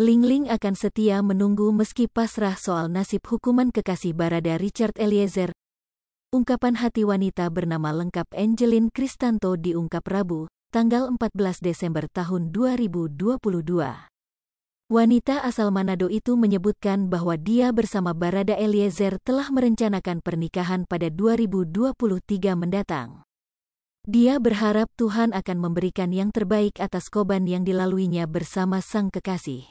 Ling Ling akan setia menunggu meski pasrah soal nasib hukuman kekasih Barada Richard Eliezer. Ungkapan hati wanita bernama lengkap Angeline Kristanto diungkap Rabu, tanggal 14 Desember tahun 2022. Wanita asal Manado itu menyebutkan bahwa dia bersama Barada Eliezer telah merencanakan pernikahan pada 2023 mendatang. Dia berharap Tuhan akan memberikan yang terbaik atas koban yang dilaluinya bersama sang kekasih.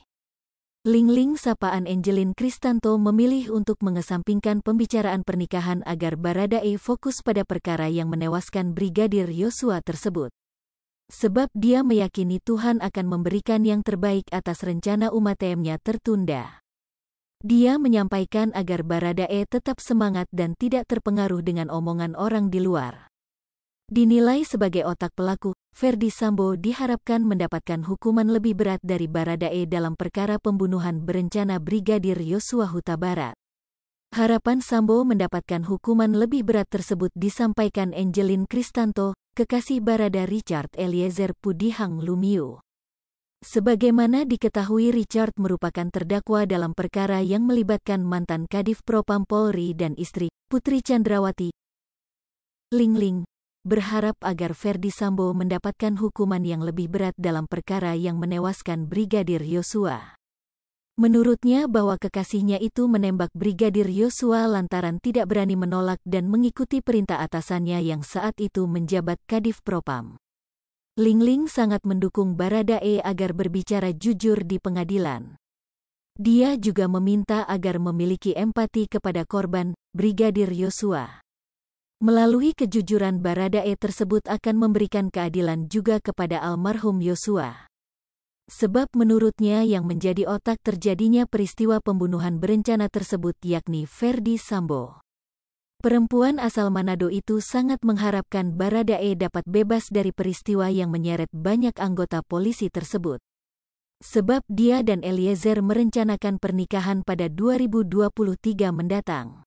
Lingling ling sapaan Angelin Kristanto memilih untuk mengesampingkan pembicaraan pernikahan agar Baradae fokus pada perkara yang menewaskan Brigadir Yosua tersebut. Sebab dia meyakini Tuhan akan memberikan yang terbaik atas rencana umat TM-nya tertunda. Dia menyampaikan agar Baradae tetap semangat dan tidak terpengaruh dengan omongan orang di luar. Dinilai sebagai otak pelaku, Ferdi Sambo diharapkan mendapatkan hukuman lebih berat dari Baradae dalam perkara pembunuhan berencana Brigadir Yosua Huta Barat. Harapan Sambo mendapatkan hukuman lebih berat tersebut disampaikan Angelin Kristanto, kekasih Barada Richard Eliezer Pudihang Lumiu. Sebagaimana diketahui Richard merupakan terdakwa dalam perkara yang melibatkan mantan Kadif Propam Polri dan istri, Putri Chandrawati. Lingling. Ling, berharap agar Verdi Sambo mendapatkan hukuman yang lebih berat dalam perkara yang menewaskan Brigadir Yosua. Menurutnya bahwa kekasihnya itu menembak Brigadir Yosua lantaran tidak berani menolak dan mengikuti perintah atasannya yang saat itu menjabat Kadif Propam. Lingling Ling sangat mendukung Baradae agar berbicara jujur di pengadilan. Dia juga meminta agar memiliki empati kepada korban, Brigadir Yosua. Melalui kejujuran Baradae tersebut akan memberikan keadilan juga kepada almarhum Yosua. Sebab menurutnya yang menjadi otak terjadinya peristiwa pembunuhan berencana tersebut yakni Ferdi Sambo. Perempuan asal Manado itu sangat mengharapkan Baradae dapat bebas dari peristiwa yang menyeret banyak anggota polisi tersebut. Sebab dia dan Eliezer merencanakan pernikahan pada 2023 mendatang.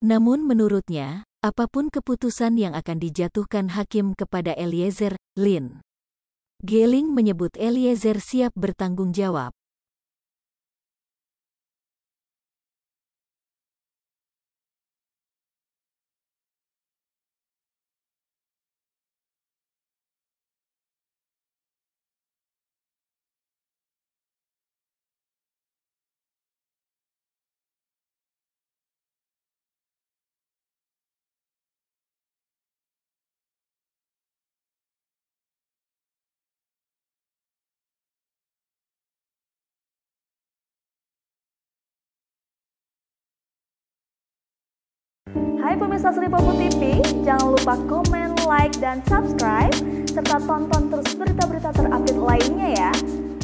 Namun menurutnya, Apapun keputusan yang akan dijatuhkan hakim kepada Eliezer, Lin. Geling menyebut Eliezer siap bertanggung jawab. pemirsa Sri TV, jangan lupa komen, like, dan subscribe, serta tonton terus berita-berita terupdate lainnya ya.